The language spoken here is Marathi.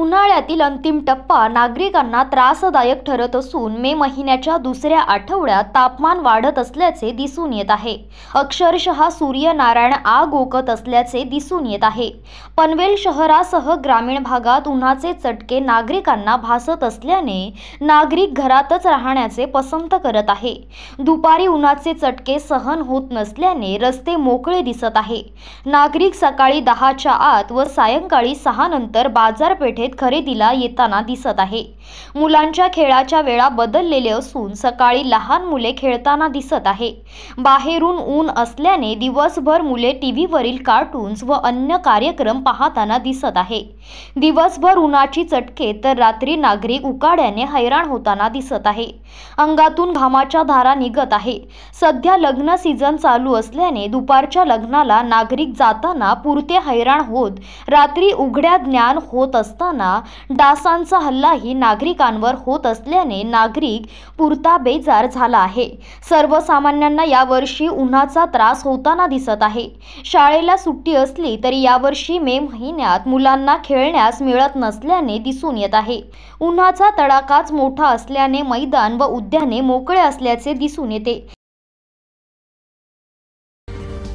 उन्हाळ्यातील अंतिम टप्पा नागरिकांना त्रासदायक ठरत असून मे महिन्याच्या दुसऱ्या आठवड्यात तापमान वाढत असल्याचे दिसून येत आहे अक्षरशः सूर्यनारायण आग ओकत असल्याचे दिसून येत आहे पनवेल शहरासह ग्रामीण भागात उन्हाचे चटके नागरिकांना भासत असल्याने नागरिक घरातच राहण्याचे पसंत करत आहे दुपारी उन्हाचे चटके सहन होत नसल्याने रस्ते मोकळे दिसत आहे नागरिक सकाळी दहाच्या आत व सायंकाळी सहा नंतर बाजारपेठ बाजारपेठेत खरेदीला येताना दिसत आहे मुलांच्या खेळाच्या वेळा बदललेले असून सकाळी लहान मुले खेळताना दिसत आहे बाहेरून ऊन असल्याने दिवसभर मुले टीव्हीवरील कार्टून्स व अन्य कार्यक्रम पाहताना दिसत आहे दिवसभर उन्हाची चटके तर रात्री नागरिक उकाड्याने हैराण होताना दिसत आहे अंगातून घामाच्या धारा निघत आहे सध्या लग्न सीझन चालू असल्याने दुपारच्या लग्नाला नागरिक जाताना पुरते हैराण होत रात्री उघड्या ज्ञान होत असते असताना डासांचा हल्लाही नागरिकांवर होत असल्याने नागरिक पुरता बेजार झाला आहे सर्वसामान्यांना यावर्षी उन्हाचा त्रास होताना दिसत आहे शाळेला सुट्टी असली तरी यावर्षी मे महिन्यात मुलांना खेळण्यास मिळत नसल्याने दिसून येत आहे उन्हाचा तडाखाच मोठा असल्याने मैदान व उद्याने मोकळे असल्याचे दिसून येते